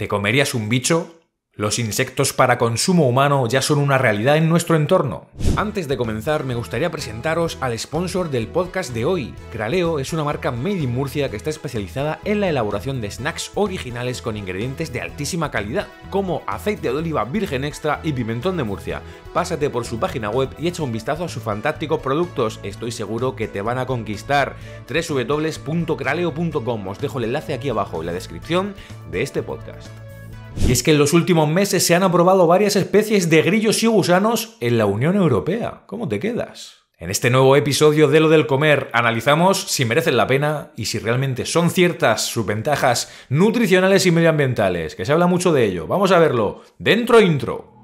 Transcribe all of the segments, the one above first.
¿Te comerías un bicho los insectos para consumo humano ya son una realidad en nuestro entorno. Antes de comenzar, me gustaría presentaros al sponsor del podcast de hoy. Craleo es una marca made in Murcia que está especializada en la elaboración de snacks originales con ingredientes de altísima calidad, como aceite de oliva virgen extra y pimentón de Murcia. Pásate por su página web y echa un vistazo a sus fantásticos productos, estoy seguro que te van a conquistar. www.craleo.com, os dejo el enlace aquí abajo en la descripción de este podcast. Y es que en los últimos meses se han aprobado varias especies de grillos y gusanos en la Unión Europea. ¿Cómo te quedas? En este nuevo episodio de Lo del Comer analizamos si merecen la pena y si realmente son ciertas sus ventajas nutricionales y medioambientales, que se habla mucho de ello. Vamos a verlo. Dentro intro.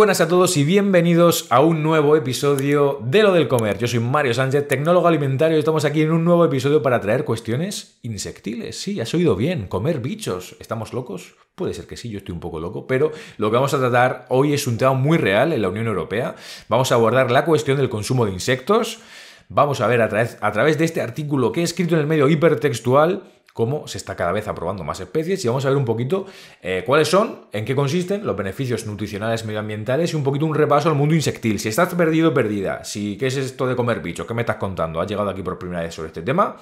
buenas a todos y bienvenidos a un nuevo episodio de Lo del Comer. Yo soy Mario Sánchez, tecnólogo alimentario, y estamos aquí en un nuevo episodio para traer cuestiones insectiles. Sí, has oído bien, comer bichos. ¿Estamos locos? Puede ser que sí, yo estoy un poco loco, pero lo que vamos a tratar hoy es un tema muy real en la Unión Europea. Vamos a abordar la cuestión del consumo de insectos. Vamos a ver a, a través de este artículo que he escrito en el medio hipertextual cómo se está cada vez aprobando más especies y vamos a ver un poquito eh, cuáles son, en qué consisten los beneficios nutricionales medioambientales y un poquito un repaso al mundo insectil. Si estás perdido, perdida, si qué es esto de comer bichos, qué me estás contando, has llegado aquí por primera vez sobre este tema,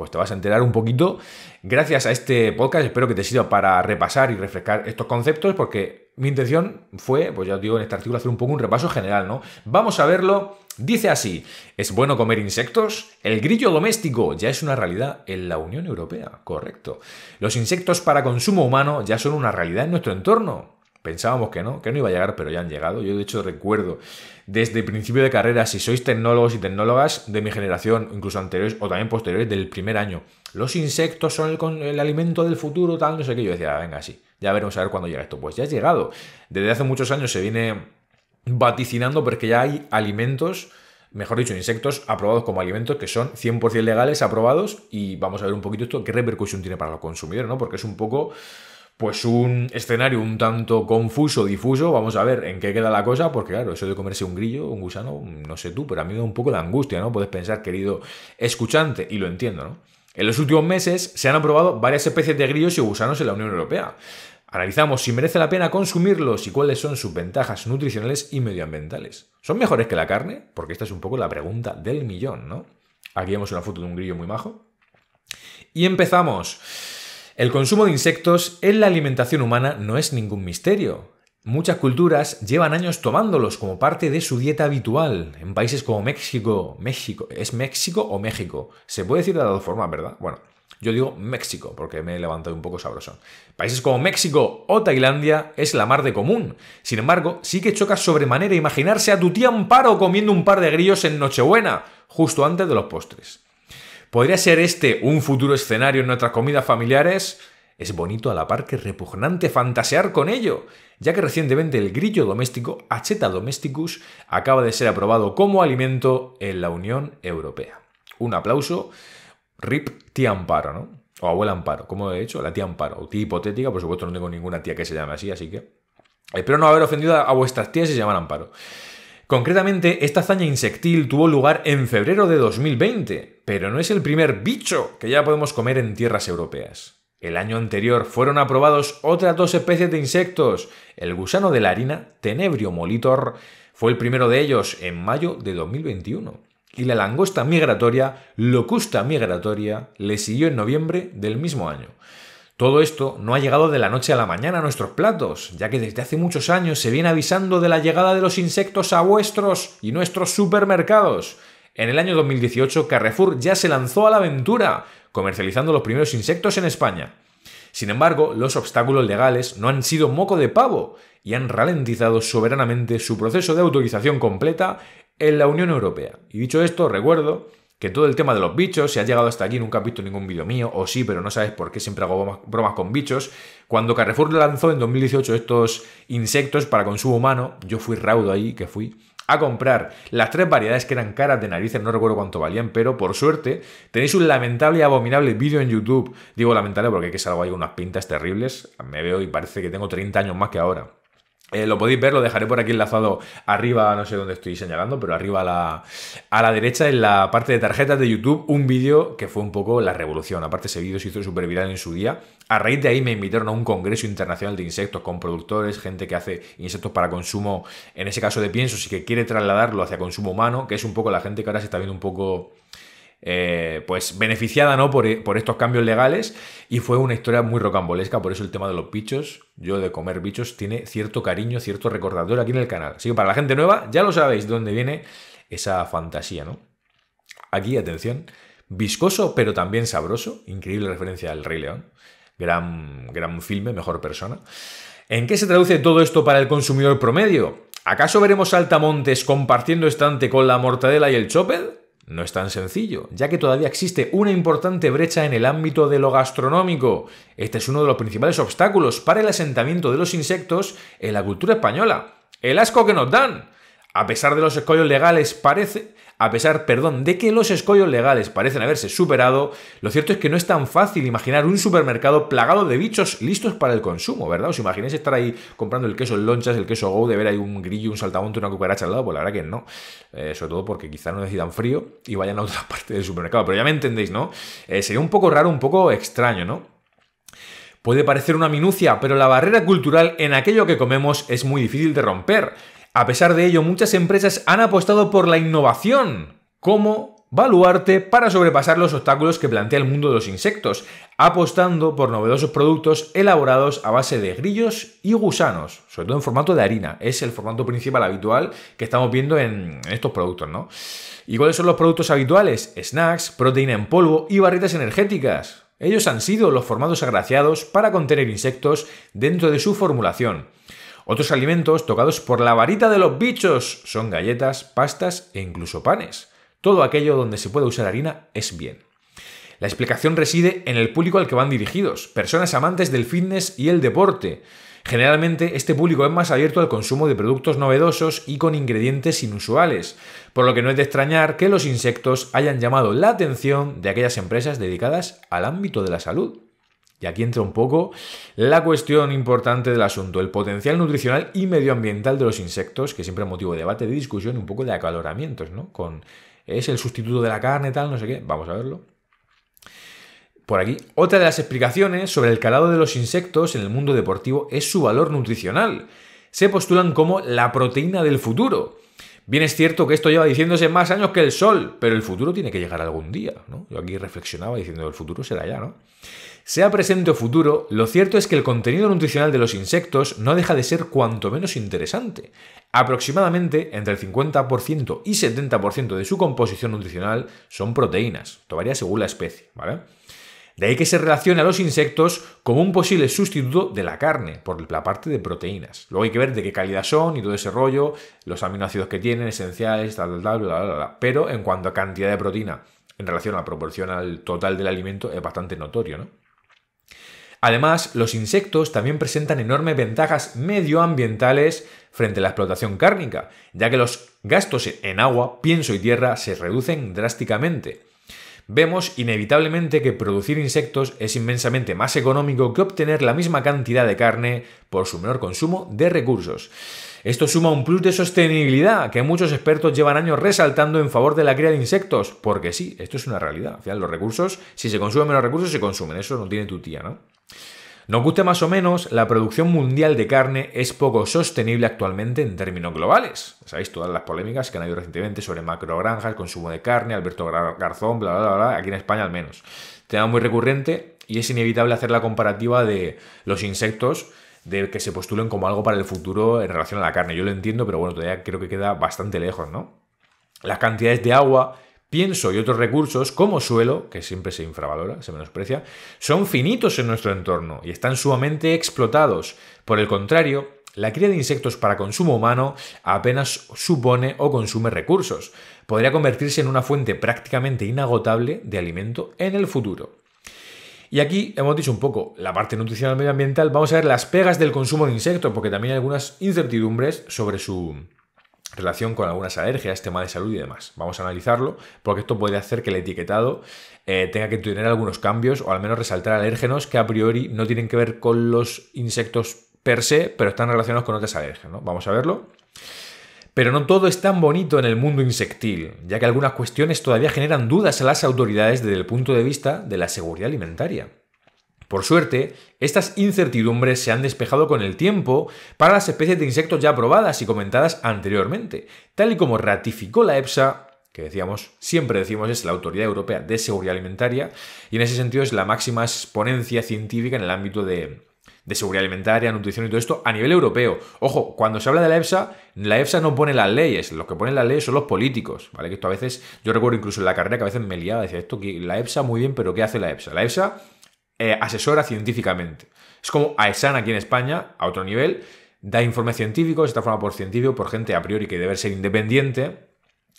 pues te vas a enterar un poquito. Gracias a este podcast espero que te sirva para repasar y refrescar estos conceptos porque mi intención fue, pues ya os digo, en este artículo hacer un poco un repaso general, ¿no? Vamos a verlo. Dice así, ¿es bueno comer insectos? El grillo doméstico ya es una realidad en la Unión Europea, correcto. Los insectos para consumo humano ya son una realidad en nuestro entorno. Pensábamos que no, que no iba a llegar, pero ya han llegado. Yo de hecho recuerdo desde el principio de carrera, si sois tecnólogos y tecnólogas de mi generación, incluso anteriores o también posteriores, del primer año, los insectos son el, alimento del futuro, tal, no sé qué. Yo decía, venga, sí, ya veremos a ver cuándo llega esto. Pues ya ha llegado. Desde hace muchos años se viene vaticinando porque ya hay alimentos mejor dicho, insectos aprobados como alimentos que son 100% legales, aprobados, y vamos a ver un poquito esto, qué repercusión tiene para los consumidores, ¿no? Porque es un poco pues un escenario un tanto confuso, difuso, vamos a ver en qué queda la cosa, porque claro, eso de comerse un grillo, un gusano, no sé tú, pero a mí me da un poco la angustia, ¿no? Puedes pensar, querido escuchante, y lo entiendo, ¿no? En los últimos meses se han aprobado varias especies de grillos y gusanos en la Unión Europea. Analizamos si merece la pena consumirlos y cuáles son sus ventajas nutricionales y medioambientales. ¿Son mejores que la carne? Porque esta es un poco la pregunta del millón, ¿no? Aquí vemos una foto de un grillo muy majo. Y empezamos. El consumo de insectos en la alimentación humana no es ningún misterio. Muchas culturas llevan años tomándolos como parte de su dieta habitual. En países como México, México, ¿es México o México? Se puede decir de dos formas, ¿verdad? Bueno, yo digo México porque me he levantado un poco sabroso. Países como México o Tailandia es la mar de común. Sin embargo, sí que choca sobremanera imaginarse a tu tía Amparo comiendo un par de grillos en Nochebuena, justo antes de los postres. ¿Podría ser este un futuro escenario en nuestras comidas familiares? Es bonito a la par que repugnante fantasear con ello, ya que recientemente el grillo doméstico, Acheta domesticus, acaba de ser aprobado como alimento en la Unión Europea. Un aplauso, RIP tía Amparo, ¿no? O abuela Amparo, como he dicho? la tía Amparo, o tía hipotética, por supuesto no tengo ninguna tía que se llame así, así que... Espero no haber ofendido a vuestras tías si se llaman Amparo. Concretamente, esta hazaña insectil tuvo lugar en febrero de 2020, pero no es el primer bicho que ya podemos comer en tierras europeas. El año anterior fueron aprobados otras dos especies de insectos. El gusano de la harina, Tenebrio molitor, fue el primero de ellos en mayo de 2021. Y la langosta migratoria, Locusta migratoria, le siguió en noviembre del mismo año. Todo esto no ha llegado de la noche a la mañana a nuestros platos, ya que desde hace muchos años se viene avisando de la llegada de los insectos a vuestros y nuestros supermercados. En el año 2018 Carrefour ya se lanzó a la aventura, comercializando los primeros insectos en España. Sin embargo, los obstáculos legales no han sido moco de pavo y han ralentizado soberanamente su proceso de autorización completa en la Unión Europea. Y dicho esto, recuerdo que todo el tema de los bichos, si has llegado hasta aquí nunca has visto ningún vídeo mío, o sí, pero no sabes por qué siempre hago bromas, con bichos, cuando Carrefour lanzó en 2018 estos insectos para consumo humano, yo fui raudo ahí, que fui a comprar las tres variedades que eran caras de narices, no recuerdo cuánto valían, pero por suerte tenéis un lamentable y abominable vídeo en YouTube. Digo lamentable porque que salgo ahí unas pintas terribles, me veo y parece que tengo 30 años más que ahora. Eh, lo podéis ver, lo dejaré por aquí enlazado arriba, no sé dónde estoy señalando, pero arriba a la, a la derecha en la parte de tarjetas de YouTube, un vídeo que fue un poco la revolución. Aparte, ese vídeo se hizo súper viral en su día. A raíz de ahí me invitaron a un congreso internacional de insectos con productores, gente que hace insectos para consumo, en ese caso de pienso si que quiere trasladarlo hacia consumo humano, que es un poco la gente que ahora se está viendo un poco eh, pues beneficiada ¿no? Por, estos cambios legales y fue una historia muy rocambolesca, por eso el tema de los bichos, yo de comer bichos, tiene cierto cariño, cierto recordador aquí en el canal. Así que para la gente nueva ya lo sabéis dónde viene esa fantasía, ¿no? Aquí, atención, viscoso pero también sabroso, increíble referencia al Rey León, gran, gran filme, mejor persona. ¿En qué se traduce todo esto para el consumidor promedio? ¿Acaso veremos altamontes compartiendo estante con la mortadela y el chopper? no es tan sencillo, ya que todavía existe una importante brecha en el ámbito de lo gastronómico. Este es uno de los principales obstáculos para el asentamiento de los insectos en la cultura española. El asco que nos dan. A pesar de los escollos legales parece, a pesar, perdón, de que los escollos legales parecen haberse superado, lo cierto es que no es tan fácil imaginar un supermercado plagado de bichos listos para el consumo, ¿verdad? ¿Os imagináis estar ahí comprando el queso en lonchas, el queso go, de ver ahí un grillo, un saltamonte, una cucaracha al lado? Pues la verdad que no. Eh, sobre todo porque quizá no decidan frío y vayan a otra parte del supermercado. Pero ya me entendéis, ¿no? Eh, sería un poco raro, un poco extraño, ¿no? Puede parecer una minucia, pero la barrera cultural en aquello que comemos es muy difícil de romper. A pesar de ello, muchas empresas han apostado por la innovación como baluarte para sobrepasar los obstáculos que plantea el mundo de los insectos, apostando por novedosos productos elaborados a base de grillos y gusanos, sobre todo en formato de harina. Es el formato principal habitual que estamos viendo en estos productos, ¿no? ¿Y cuáles son los productos habituales? Snacks, proteína en polvo y barritas energéticas. Ellos han sido los formatos agraciados para contener insectos dentro de su formulación. Otros alimentos tocados por la varita de los bichos son galletas, pastas e incluso panes. Todo aquello donde se pueda usar harina es bien. La explicación reside en el público al que van dirigidos, personas amantes del fitness y el deporte. Generalmente este público es más abierto al consumo de productos novedosos y con ingredientes inusuales, por lo que no es de extrañar que los insectos hayan llamado la atención de aquellas empresas dedicadas al ámbito de la salud. Y aquí entra un poco la cuestión importante del asunto, el potencial nutricional y medioambiental de los insectos, que siempre es motivo de debate, de discusión, y un poco de acaloramientos, ¿no? Con es el sustituto de la carne, tal, no sé qué, vamos a verlo. Por aquí, otra de las explicaciones sobre el calado de los insectos en el mundo deportivo es su valor nutricional. Se postulan como la proteína del futuro Bien es cierto que esto lleva diciéndose más años que el sol, pero el futuro tiene que llegar algún día, ¿no? Yo aquí reflexionaba diciendo, el futuro será ya, ¿no? Sea presente o futuro, lo cierto es que el contenido nutricional de los insectos no deja de ser cuanto menos interesante. Aproximadamente entre el 50% y 70% de su composición nutricional son proteínas, esto varía según la especie, ¿vale? De ahí que se relacione a los insectos como un posible sustituto de la carne, por la parte de proteínas. Luego hay que ver de qué calidad son y todo ese rollo, los aminoácidos que tienen, esenciales, tal, tal, tal, tal, Pero en cuanto a cantidad de proteína en relación a la proporción al total del alimento, es bastante notorio, ¿no? Además, los insectos también presentan enormes ventajas medioambientales frente a la explotación cárnica, ya que los gastos en agua, pienso y tierra se reducen drásticamente vemos inevitablemente que producir insectos es inmensamente más económico que obtener la misma cantidad de carne por su menor consumo de recursos. Esto suma un plus de sostenibilidad que muchos expertos llevan años resaltando en favor de la cría de insectos, porque sí, esto es una realidad. Al los recursos, si se consumen menos recursos, se consumen. Eso no tiene tu tía, ¿no? no guste más o menos, la producción mundial de carne es poco sostenible actualmente en términos globales. Sabéis todas las polémicas que han habido recientemente sobre macrogranjas, consumo de carne, Alberto Garzón, bla, bla, bla, aquí en España al menos. Tema muy recurrente y es inevitable hacer la comparativa de los insectos de que se postulen como algo para el futuro en relación a la carne. Yo lo entiendo, pero bueno, todavía creo que queda bastante lejos, ¿no? Las cantidades de agua pienso y otros recursos, como suelo, que siempre se infravalora, se menosprecia, son finitos en nuestro entorno y están sumamente explotados. Por el contrario, la cría de insectos para consumo humano apenas supone o consume recursos. Podría convertirse en una fuente prácticamente inagotable de alimento en el futuro. Y aquí hemos dicho un poco la parte nutricional medioambiental. Vamos a ver las pegas del consumo de insectos, porque también hay algunas incertidumbres sobre su, relación con algunas alergias, tema de salud y demás. Vamos a analizarlo porque esto puede hacer que el etiquetado eh, tenga que tener algunos cambios o al menos resaltar alérgenos que a priori no tienen que ver con los insectos per se, pero están relacionados con otras alergias. ¿no? Vamos a verlo. Pero no todo es tan bonito en el mundo insectil, ya que algunas cuestiones todavía generan dudas a las autoridades desde el punto de vista de la seguridad alimentaria. Por suerte, estas incertidumbres se han despejado con el tiempo para las especies de insectos ya probadas y comentadas anteriormente, tal y como ratificó la EPSA que decíamos, siempre decimos, es la Autoridad Europea de Seguridad Alimentaria, y en ese sentido es la máxima exponencia científica en el ámbito de, seguridad alimentaria, nutrición y todo esto a nivel europeo. Ojo, cuando se habla de la EFSA, la EFSA no pone las leyes, los que ponen las leyes son los políticos, ¿vale? Que esto a veces, yo recuerdo incluso en la carrera que a veces me liaba, decía esto, que la EFSA muy bien, pero ¿qué hace la EPSA? La EFSA eh, asesora científicamente. Es como AESAN aquí en España, a otro nivel, da informes científicos, está forma por científico, por gente a priori que debe ser independiente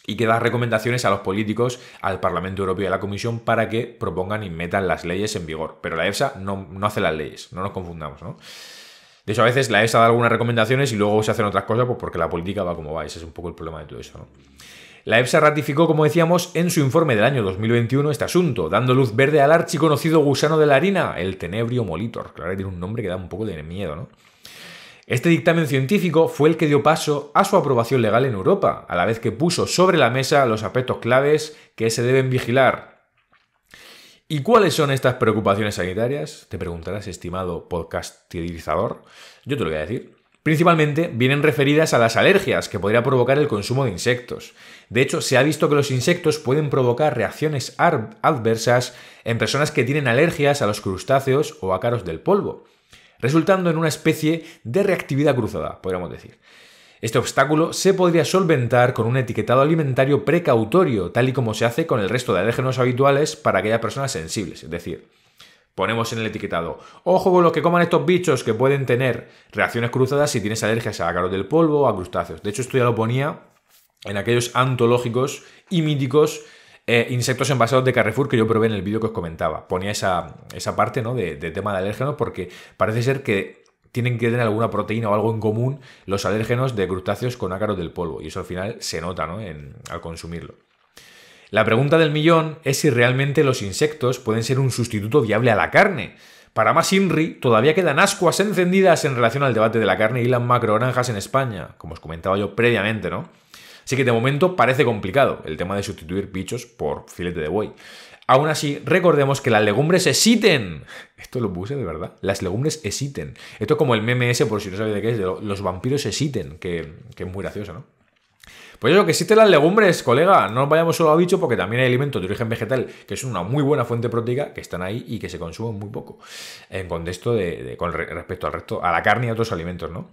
y que da recomendaciones a los políticos, al Parlamento Europeo y a la Comisión para que propongan y metan las leyes en vigor. Pero la EFSA no, hace las leyes, no nos confundamos, ¿no? De hecho, a veces la EFSA da algunas recomendaciones y luego se hacen otras cosas pues porque la política va como va. Ese es un poco el problema de todo eso. La EFSA ratificó, como decíamos, en su informe del año 2021 este asunto, dando luz verde al archiconocido gusano de la harina, el tenebrio molitor. Claro tiene un nombre que da un poco de miedo, ¿no? Este dictamen científico fue el que dio paso a su aprobación legal en Europa, a la vez que puso sobre la mesa los aspectos claves que se deben vigilar. ¿Y cuáles son estas preocupaciones sanitarias? Te preguntarás, estimado podcastilizador. Yo te lo voy a decir. Principalmente vienen referidas a las alergias que podría provocar el consumo de insectos. De hecho, se ha visto que los insectos pueden provocar reacciones adversas en personas que tienen alergias a los crustáceos o a caros del polvo, resultando en una especie de reactividad cruzada, podríamos decir. Este obstáculo se podría solventar con un etiquetado alimentario precautorio, tal y como se hace con el resto de alérgenos habituales para aquellas personas sensibles, es decir, ponemos en el etiquetado, ojo con los que coman estos bichos que pueden tener reacciones cruzadas si tienes alergias a ácaros del polvo, o a crustáceos. De hecho, esto ya lo ponía en aquellos antológicos y míticos eh, insectos envasados de Carrefour que yo probé en el vídeo que os comentaba. Ponía esa, esa parte ¿no? de, tema de alérgenos porque parece ser que tienen que tener alguna proteína o algo en común los alérgenos de crustáceos con ácaros del polvo y eso al final se nota ¿no? al consumirlo. La pregunta del millón es si realmente los insectos pueden ser un sustituto viable a la carne. Para más INRI, todavía quedan ascuas encendidas en relación al debate de la carne y las macroranjas en España, como os comentaba yo previamente, ¿no? Así que de momento parece complicado el tema de sustituir bichos por filete de buey. Aún así, recordemos que las legumbres existen. Esto lo puse de verdad. Las legumbres existen. Esto es como el meme por si no sabéis de qué es, de los vampiros existen, que es muy gracioso, ¿no? Pues eso, que existen las legumbres, colega. No nos vayamos solo a bicho porque también hay alimentos de origen vegetal que son una muy buena fuente proteica que están ahí y que se consumen muy poco en contexto con respecto al resto, a la carne y a otros alimentos, ¿no?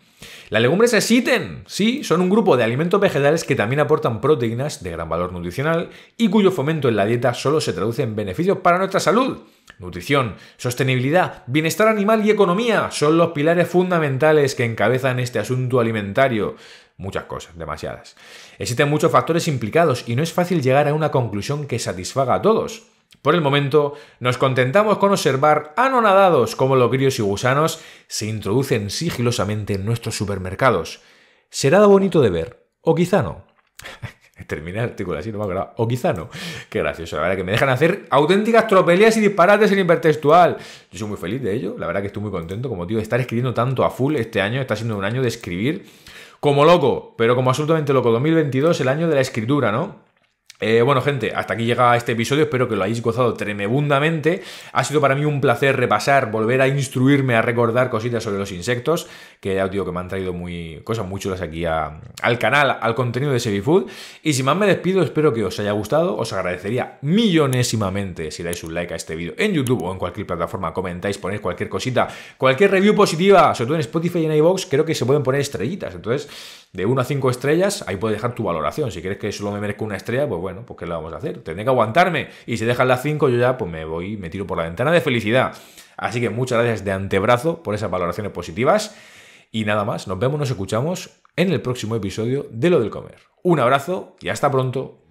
Las legumbres existen, sí, son un grupo de alimentos vegetales que también aportan proteínas de gran valor nutricional y cuyo fomento en la dieta solo se traduce en beneficios para nuestra salud. Nutrición, sostenibilidad, bienestar animal y economía son los pilares fundamentales que encabezan este asunto alimentario. Muchas cosas, demasiadas. Existen muchos factores implicados y no es fácil llegar a una conclusión que satisfaga a todos. Por el momento, nos contentamos con observar anonadados cómo los grillos y gusanos se introducen sigilosamente en nuestros supermercados. Será bonito de ver, o quizá no. Terminé el artículo así, no me acordaba. O quizá no. Qué gracioso, la verdad que me dejan hacer auténticas tropelías y disparates en hipertextual. Yo soy muy feliz de ello, la verdad que estoy muy contento. Como de estar escribiendo tanto a full este año, está siendo un año de escribir como loco, pero como absolutamente loco. 2022, el año de la escritura, ¿no? Eh, bueno, gente, hasta aquí llega este episodio. Espero que lo hayáis gozado tremebundamente. Ha sido para mí un placer repasar, volver a instruirme, a recordar cositas sobre los insectos. Que ya os digo que me han traído muy, cosas muy chulas aquí al canal, al contenido de food Y sin más, me despido. Espero que os haya gustado. Os agradecería millonésimamente si dais un like a este vídeo en YouTube o en cualquier plataforma. Comentáis, ponéis cualquier cosita, cualquier review positiva, sobre todo en Spotify y en iBox. Creo que se pueden poner estrellitas. Entonces, de 1 a 5 estrellas, ahí puedes dejar tu valoración. Si quieres que solo me merezca una estrella, pues bueno, pues ¿qué le vamos a hacer? Tendré que aguantarme. Y si dejas las 5, yo ya pues me voy, me tiro por la ventana de felicidad. Así que muchas gracias de antebrazo por esas valoraciones positivas. Y nada más, nos vemos, nos escuchamos en el próximo episodio de Lo del Comer. Un abrazo y hasta pronto.